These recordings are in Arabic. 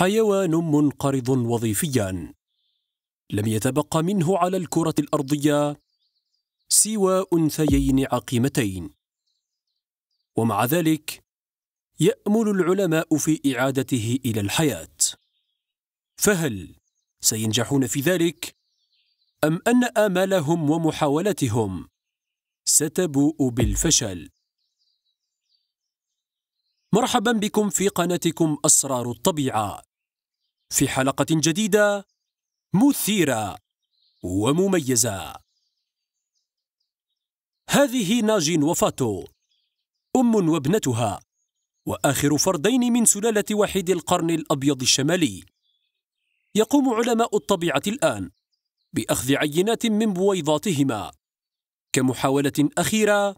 حيوان منقرض وظيفيا لم يتبق منه على الكرة الأرضية سوى أنثيين عقيمتين ومع ذلك يأمل العلماء في إعادته إلى الحياة فهل سينجحون في ذلك؟ أم أن آمالهم ومحاولتهم ستبوء بالفشل؟ مرحبا بكم في قناتكم أسرار الطبيعة في حلقة جديدة مثيرة ومميزة. هذه ناجين وفاتو، أم وابنتها، وآخر فردين من سلالة وحيد القرن الأبيض الشمالي. يقوم علماء الطبيعة الآن بأخذ عينات من بويضاتهما كمحاولة أخيرة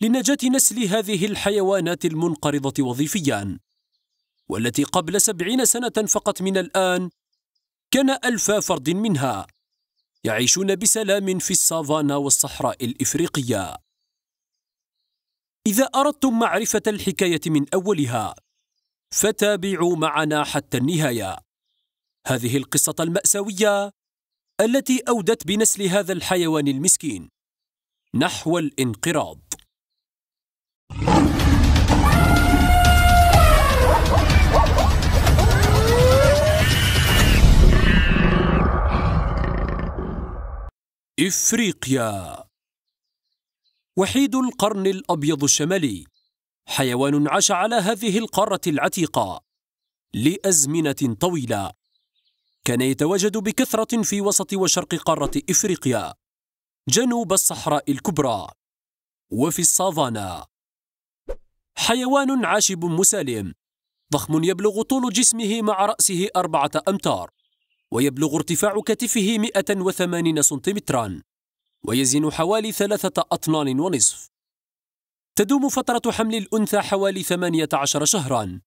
لنجاة نسل هذه الحيوانات المنقرضة وظيفياً. والتي قبل سبعين سنة فقط من الآن كان ألف فرد منها يعيشون بسلام في السافانا والصحراء الإفريقية إذا أردتم معرفة الحكاية من أولها فتابعوا معنا حتى النهاية هذه القصة المأساوية التي أودت بنسل هذا الحيوان المسكين نحو الانقراض إفريقيا وحيد القرن الأبيض الشمالي حيوان عاش على هذه القارة العتيقة لأزمنة طويلة كان يتواجد بكثرة في وسط وشرق قارة إفريقيا جنوب الصحراء الكبرى وفي السافانا حيوان عاشب مسالم ضخم يبلغ طول جسمه مع رأسه أربعة أمتار ويبلغ ارتفاع كتفه 180 سنتيمترا ويزن حوالي ثلاثة أطنان ونصف تدوم فترة حمل الأنثى حوالي 18 شهرا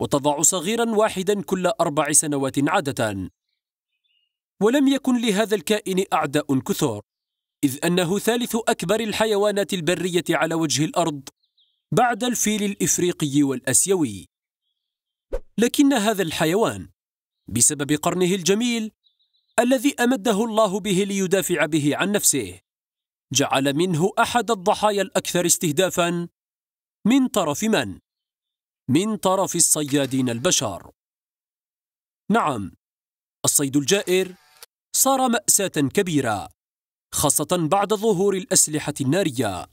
وتضع صغيرا واحدا كل أربع سنوات عادة ولم يكن لهذا الكائن أعداء كثر إذ أنه ثالث أكبر الحيوانات البرية على وجه الأرض بعد الفيل الإفريقي والأسيوي لكن هذا الحيوان بسبب قرنه الجميل الذي امده الله به ليدافع به عن نفسه جعل منه احد الضحايا الاكثر استهدافا من طرف من من طرف الصيادين البشر نعم الصيد الجائر صار ماساه كبيره خاصه بعد ظهور الاسلحه الناريه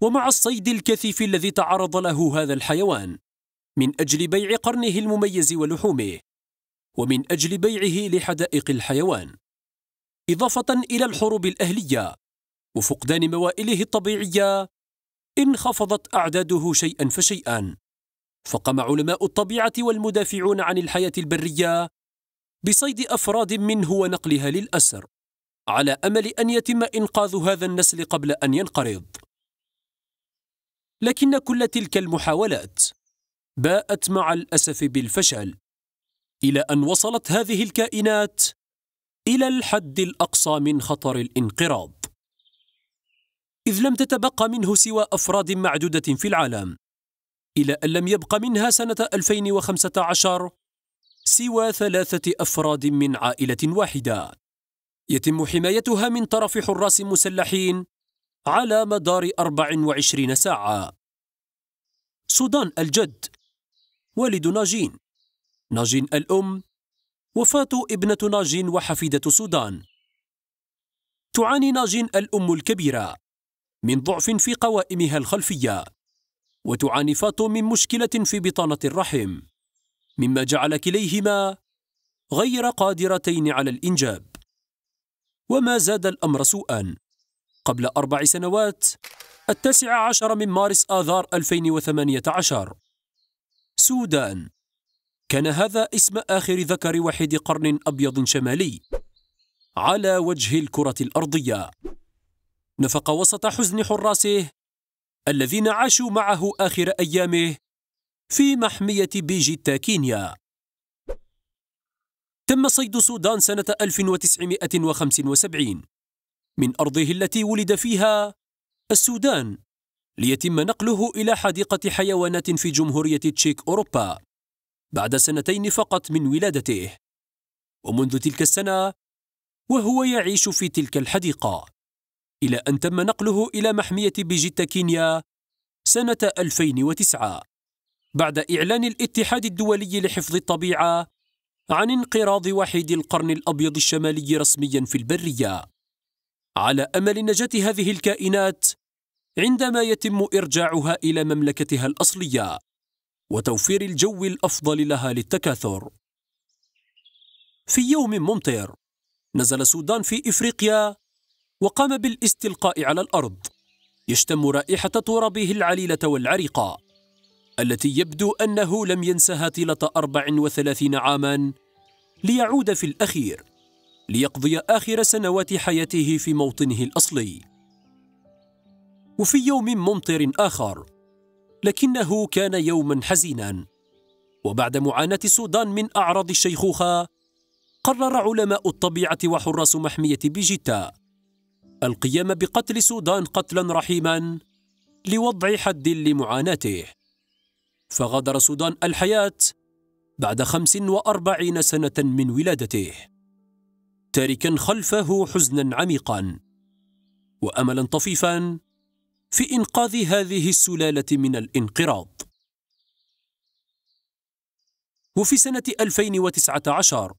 ومع الصيد الكثيف الذي تعرض له هذا الحيوان من أجل بيع قرنه المميز ولحومه ومن أجل بيعه لحدائق الحيوان إضافة إلى الحروب الأهلية وفقدان موائله الطبيعية انخفضت أعداده شيئا فشيئا فقام علماء الطبيعة والمدافعون عن الحياة البرية بصيد أفراد منه ونقلها للأسر على أمل أن يتم إنقاذ هذا النسل قبل أن ينقرض لكن كل تلك المحاولات باءت مع الأسف بالفشل إلى أن وصلت هذه الكائنات إلى الحد الأقصى من خطر الانقراض إذ لم تتبقى منه سوى أفراد معدودة في العالم إلى أن لم يبق منها سنة 2015 سوى ثلاثة أفراد من عائلة واحدة يتم حمايتها من طرف حراس مسلحين على مدار 24 ساعة سودان الجد والد ناجين ناجين الأم وفاة ابنة ناجين وحفيدة سودان تعاني ناجين الأم الكبيرة من ضعف في قوائمها الخلفية وتعاني فاتو من مشكلة في بطانة الرحم مما جعل كليهما غير قادرتين على الإنجاب وما زاد الأمر سوءا قبل أربع سنوات التاسع عشر من مارس آذار 2018 سودان كان هذا اسم آخر ذكر وحيد قرن أبيض شمالي على وجه الكرة الأرضية نفق وسط حزن حراسه الذين عاشوا معه آخر أيامه في محمية بيجيتا كينيا تم صيد سودان سنة 1975 من أرضه التي ولد فيها السودان ليتم نقله إلى حديقة حيوانات في جمهورية تشيك أوروبا بعد سنتين فقط من ولادته ومنذ تلك السنة وهو يعيش في تلك الحديقة إلى أن تم نقله إلى محمية بيجيتا كينيا سنة 2009 بعد إعلان الاتحاد الدولي لحفظ الطبيعة عن انقراض وحيد القرن الأبيض الشمالي رسميا في البرية على أمل نجاة هذه الكائنات عندما يتم إرجاعها إلى مملكتها الأصلية وتوفير الجو الأفضل لها للتكاثر في يوم ممطر نزل السودان في إفريقيا وقام بالاستلقاء على الأرض يشتم رائحة ترابه العليلة والعريقة التي يبدو أنه لم ينسها طيلة 34 عاماً ليعود في الأخير ليقضي آخر سنوات حياته في موطنه الأصلي وفي يوم ممطر آخر لكنه كان يوما حزينا وبعد معاناة السودان من أعراض الشيخوخة قرر علماء الطبيعة وحراس محمية بيجيتا القيام بقتل السودان قتلا رحيما لوضع حد لمعاناته فغادر السودان الحياة بعد 45 سنة من ولادته تاركا خلفه حزنا عميقا وأملا طفيفا في إنقاذ هذه السلالة من الانقراض وفي سنة 2019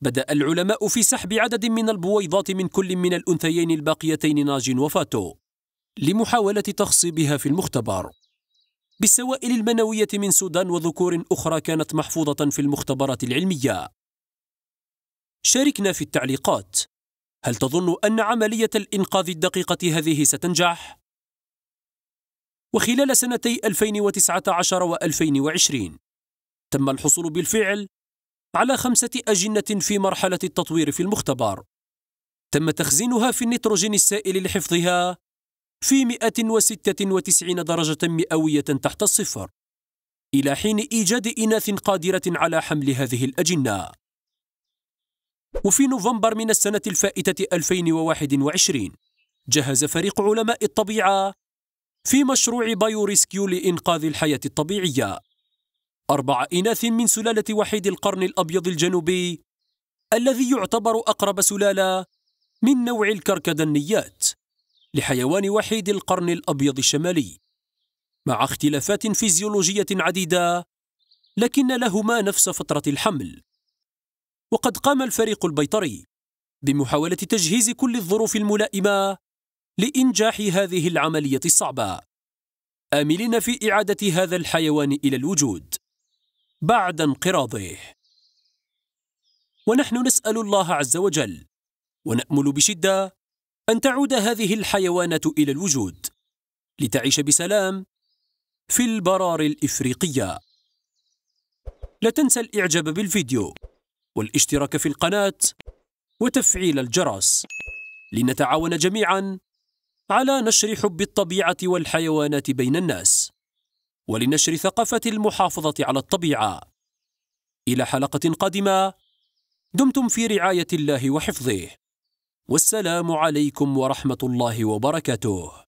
بدأ العلماء في سحب عدد من البويضات من كل من الأنثيين الباقيتين ناج وفاتو لمحاولة تخصيبها في المختبر بالسوائل المنوية من سودان وذكور أخرى كانت محفوظة في المختبرات العلمية شاركنا في التعليقات هل تظن أن عملية الإنقاذ الدقيقة هذه ستنجح؟ وخلال سنتي 2019 و 2020 تم الحصول بالفعل على خمسة أجنة في مرحلة التطوير في المختبر تم تخزينها في النيتروجين السائل لحفظها في 196 درجة مئوية تحت الصفر إلى حين إيجاد إناث قادرة على حمل هذه الأجنة وفي نوفمبر من السنة الفائتة 2021 جهز فريق علماء الطبيعة في مشروع بايوريسكيو لإنقاذ الحياة الطبيعية أربع إناث من سلالة وحيد القرن الأبيض الجنوبي الذي يعتبر أقرب سلالة من نوع الكركدنيات لحيوان وحيد القرن الأبيض الشمالي مع اختلافات فيزيولوجية عديدة لكن لهما نفس فترة الحمل وقد قام الفريق البيطري بمحاولة تجهيز كل الظروف الملائمة لإنجاح هذه العملية الصعبة آملين في إعادة هذا الحيوان إلى الوجود بعد انقراضه ونحن نسأل الله عز وجل ونأمل بشدة أن تعود هذه الحيوانات إلى الوجود لتعيش بسلام في البرار الإفريقية لا تنسى الإعجاب بالفيديو والاشتراك في القناة وتفعيل الجرس لنتعاون جميعاً على نشر حب الطبيعة والحيوانات بين الناس ولنشر ثقافة المحافظة على الطبيعة إلى حلقة قادمة دمتم في رعاية الله وحفظه والسلام عليكم ورحمة الله وبركاته